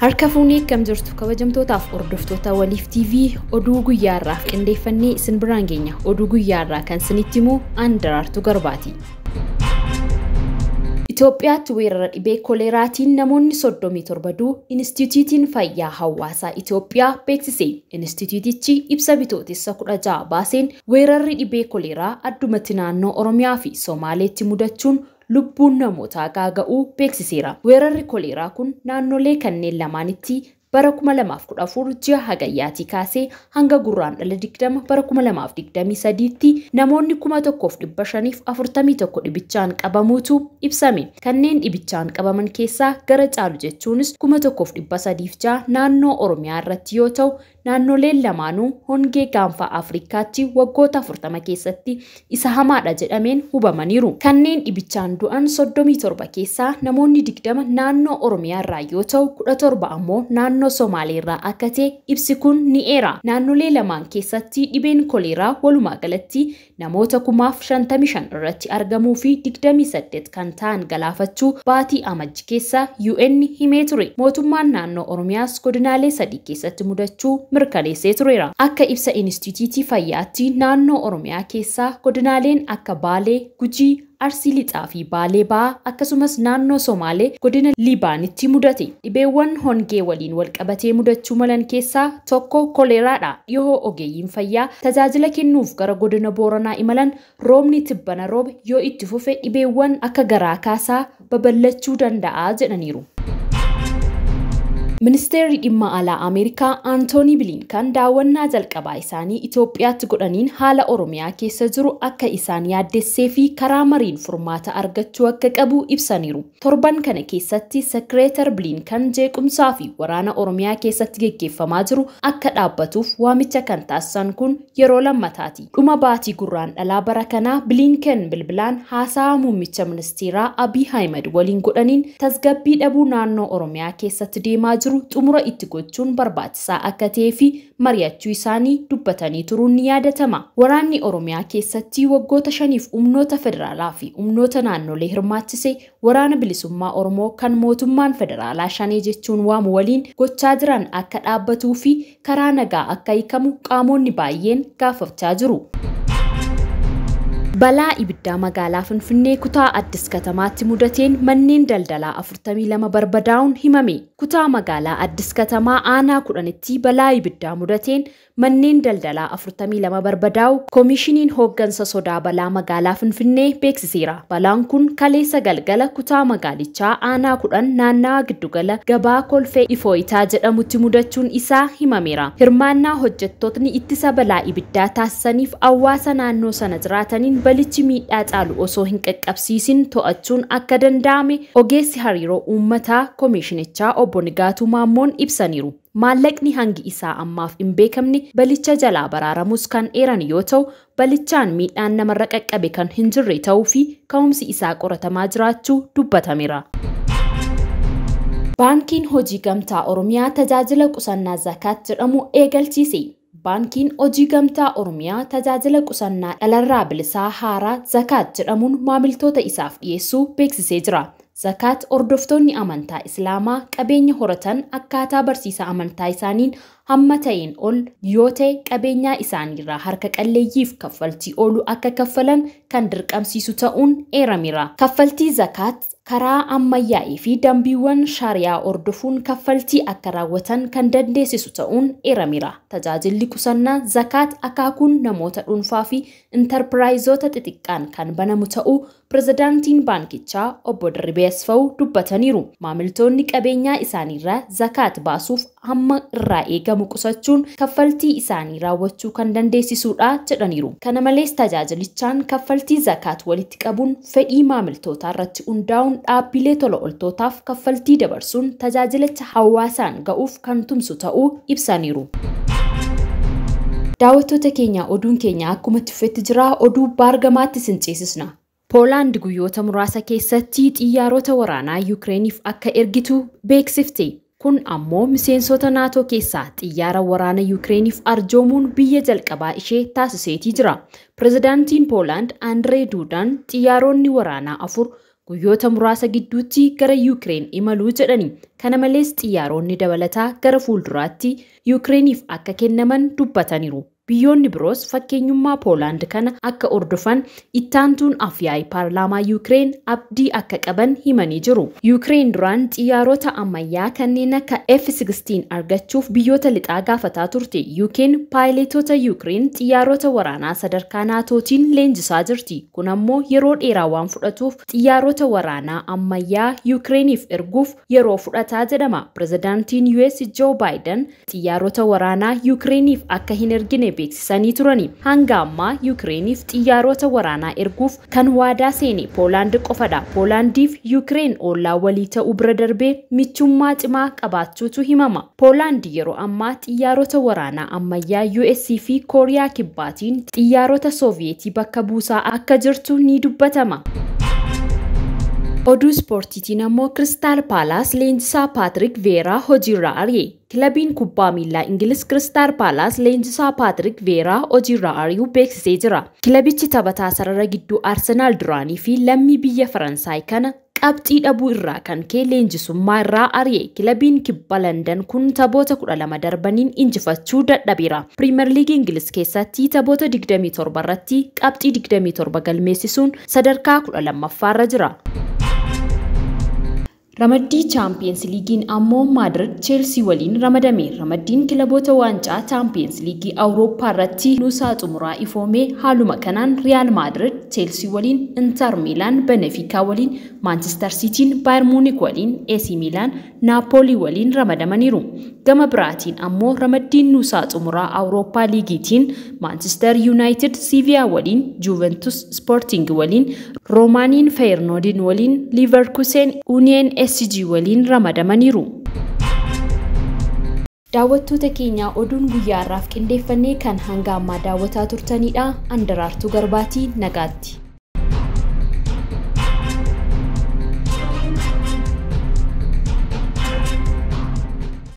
Harka fuunee kam jirtu kabajamtootaaf hordoftoota waliif TV oduu guyyaarraaf qindeeffannee isin biraan keenya Oduu guyyaarraa kan isinitti himuu Andaraartuu Garbaati. Itoophiyaatti weerara dhibee koleeraatiin namoonni 37 duu inistituutiin Fayyaa Hawaasaa Itoophiyaa beeksise. Inistituutichi ibsa bitootessa 16 baaseen weerarri dhibee koleeraa addumatti naannoo Oromiyaa fi soomaaleetti mudachuun lubbuun namootaa gaaga'uu beeksiseera. Weerarri koleeraa kun naannolee kanneen lamaanitti bara 2014 ji'a hagayyaatii kaasee hanga gurraan dhala 20 bara 2023tti namoonni 1541 dhibichaan qabamuutu ibsame. Kanneen dhibichaan qabaman keessaa gara caalu jechuunis 1306 naannoo Oromiyaa irratti yoo ta'u naannoleen lamaanuu hongee gaanfaa Afrikaatti waggoota 40 keessatti isa hamaadha jedhameen hubamaniiru. Kanneen dhibichaan du'an 37 keessaa namoonni 20 naannoo Oromiyaa irraa yoo ta'u 17 ammoo naannoo Somaalee irraa akka ibsi kun ni eera. Naannolee lamaan keessatti dhibeen koleeraa walumaa galatti namoota kumaaf 55 irratti argamuu fi 28 kan ta'an galaafachuu baatii amajji keessa UN himee ture. Mootummaan naannoo Oromiyaas godinaalee sadii keessatti mudachuu tureera. Akka ibsa Inistituutii Fayyaatti naannoo Oromiyaa keessaa godinaaleen akka Baalee, Gujii, Arsii Lixaa fi Baalee baha akkasumas naannoo Somaalee godina Libaanitti mudate. Dhibeewwan hongee waliin walqabatee mudachuu malan keessaa tokko koleeraadha. Yoo ogeeyyiin fayyaa tajaajila kennuuf gara godina Booranaa imalan roobni tibbana roobe yoo itti fufe dhibeewwan akka garaa kaasaa babal'achuu danda'a jedhaniiru. Ministeerri dhimma alaa Ameerikaa antoonii bilinkan daawwannaa jalqabaa isaanii Itoophiyaatti godhaniin haala Oromiyaa keessa jiru akka isaan yaaddessee fi karaa mariin furmaata argachuu akka qabu ibsaniiru. Torban kana keessatti Sekireetar bilinkan jeequmsaa fi waraana Oromiyaa keessatti geggeeffamaa jiru akka dhaabbatuuf waamicha kan taasisan kun yeroo lammataati. Dhuma baatii gurraan dhalaa bara kanaa bilinkan bilbilaan haasaa muummicha ministeeraa Abiy Ahmed waliin godhaniin tasgabbii dhabuu naannoo Oromiyaa keessatti deemaa jiru. xumura itti gochuun barbaachisaa akka ta'ee fi mari'achuu isaanii dubbatanii turuun ni yaadatama. Waraanni Oromiyaa keessatti waggoota shaniif humnoota federaalaa fi humnoota naannolee hirmaachise waraana bilisummaa Oromoo kan mootummaan federaalaa shanee jechuun waamu waliin gochaa jiran akka dhaabbatuu fi karaa nagaa akka hiikamu qaamoonni baay'een gaafachaa jiru. Balaa ibiddaa magaalaa Finfinnee kutaa Addis Katamaatti mudateen manneen daldalaa 42 barbadaa'uun himame. kutaa magaalaa Addis Katamaa aanaa kudhanitti balaa ibiddaa mudateen manneen daldalaa afurtamii lama barbadaa'u koomishiniin hooggansa sodaa balaa magaalaa Finfinnee beeksiseera. Balaan kun kaleessa galgala kutaa magaalichaa aanaa kudhan naannawaa giddugala gabaa kolfee ifooyitaa jedhamutti mudachuun isaa himameera. Hirmaannaa hojjettootni ittisa balaa ibiddaa taasisaniif awwaasa naannoo sana jiraataniin balichi miidhaa caalu osoo hin qaqqabsiisin to'achuun akka danda'ame ogeessi hariiroo uummataa koomishinichaa obbo obbo Maammoon ibsaniiru. Maallaqni hangi isaa ammaaf hin beekamne balicha jalaa baraaramus kan eeran yoo ta'u balichaan miidhaan namarra qaqqabe kan hin jirre ta'uu fi ka'umsi isaa qoratamaa jiraachuu dubbatameera. Baankiin Hojii Gamtaa Oromiyaa tajaajila qusannaa zakaat jedhamu eegalchiise. Baankiin Hojii Gamtaa Oromiyaa tajaajila qusannaa dhalarraa bilisaa haaraa zakaat jedhamuun maamiltoota isaaf dhiyeessuu beeksisee jira. Zakaat hordoftoonni amantaa Islaamaa qabeenya horatan akkaataa barsiisa amantaa isaaniin hamma ta'een ol yoo ta'e qabeenyaa isaaniirraa harka qalleeyyiif kaffaltii oolu akka kaffalan kan dirqamsiisu ta'uun eeramira. Kaffaltii Zakaat karaa ammayyaa'ee fi dambiiwwan shaariyaa ordofuun kaffaltii akka raawwatan kan dandeessisu ta'uun eeramira. Tajaajilli qusannaa Zakaat akaakuun namoota dhuunfaa fi intarpiraayizoota xixiqqaan kan banamu ta'uu pirezidaantiin baankichaa obbo Dirribee Asfaw dubbataniiru. Maamiltoonni qabeenyaa isaaniirraa zakaat baasuuf hamma irraa eegamu qusachuun kaffaltii isaanii raawwachuu kan dandeessisuudha jedhaniiru. Kana malees tajaajilichaan kaffaltii zakaat walitti qabuun fedhii maamiltootaa irratti hundaa'uun dhaabbilee tola ooltotaaf kaffaltii dabarsuun tajaajilicha hawaasaan ga'uuf kan tumsu ta'uu ibsaniiru. Daawwattoota keenya oduun keenya akkuma tuffetti jira oduu baargamaatti Poolaand guyyoota muraasa keessatti xiyyaarota waraanaa yuukireeniif akka ergitu beeksifte. Kun ammoo miseensota naatoo keessaa xiyyaara waraana yuukireeniif arjoomuun biyya jalqabaa ishee taasiseetii jira. pirezidaantiin Poolaand Andiree Duudaan xiyyaaronni waraanaa afur guyyoota muraasa gidduutti gara yuukireen imaluu jedhani. Kana malees xiyyaaronni dabalataa gara fuulduraatti yuukireeniif akka kennaman dubbataniiru. biyyoonni biroos fakkeenyummaa Poolaand kana akka ordofan ittaantuun afyaay paarlaamaa Yuukireen abdii akka qaban himanii jiru. Yuukireen duraan xiyyaarota ammayyaa kanneen akka F-16 argachuuf biyyoota lixaa gaafataa turte. Yuukeen paayiletoota Yuukireen xiyyaarota waraanaa sadarkaa naatootiin leenjisaa jirti. Kun ammoo yeroo dheeraa waan fudhatuuf xiyyaarota waraanaa ammayyaa Yuukireeniif erguuf yeroo fudhataa jedhama. Pirezidaantiin US Joe Biden xiyyaarota waraanaa Yuukireeniif akka hin ergine beeksisanii turani. Hanga ammaa yuukireeniif xiyyaarota waraanaa erguuf kan waadaa seene Poolaand qofadha. Poolaandiif yuukireen oollaa walii ta'uu bira darbee michummaa cimaa qabaachuutu himama. Poolaand yeroo ammaa xiyyaarota waraanaa ammayyaa US fi Kooriyaa Kibbaatiin xiyyaarota Sooviyetii bakka buusaa akka jirtu ni dubbatama. ኦዱ ስፖርቲቲን ሞ ክሪስታል ፓላስ ሌንጅሳ ፓትሪክ ቬራ ሆጂራሪ ክለቢን ኩባ ሚላ እንግሊዝ ክሪስታል ፓላስ ሌንጅሳ ፓትሪክ ቬራ ኦጂራሪው ቤክሴ ጅራ ክለቢች ተበታ ሰረረ ግዱ አርሰናል ድራኒ ፊ ለሚ ብየ ፈረንሳይ ከነ ቀብጢ ደቡ ኢራ ከን ኬ ሌንጅሱማ ኢራ ክለቢን ኪባ ለንደን ኩን ተቦተ ኩዳ ለመደርበኒን እንጅፈቹ ደደቢራ ፕሪምየር ሊግ እንግሊዝ ኬሰቲ ተቦተ ዲግደሚ ቶርባ ቀብጢ ዲግደሚ ቶርባ ገልሜሲሱን ሰደርካ ኩዳ ለመፋረጅራ Ramaddii Chaampiyeens Liigiin ammoo Maadrid Cheelsii waliin ramadame. Ramaddiin kilaboota waancaa Chaampiyeens Liigii Awurooppaa irratti nuusaa xumuraa ifoomee haaluma kanaan Riyaal Maadrid Cheelsii waliin, Inter Miilaan Benefikaa waliin, Maanchister Siitiin Baayir Muunik waliin, AC Miilaan Naapoolii waliin ramadamaniiru. Gama biraatiin ammoo ramaddiin nuusaa xumuraa Awurooppaa Liigiitiin Maanchister Yuunaayitid Siiviyaa waliin, Juventus Spoorting waliin, Roomaaniin Feyernoodin waliin, Liiverkusen Uniyeen sijii waliin ramadamaniiru. Daawwattoota keenya oduun guyyaa irraaf qindeeffannee kan hanga ammaa daawwataa turtanidha. andaraartuu Garbaatii nagaatti.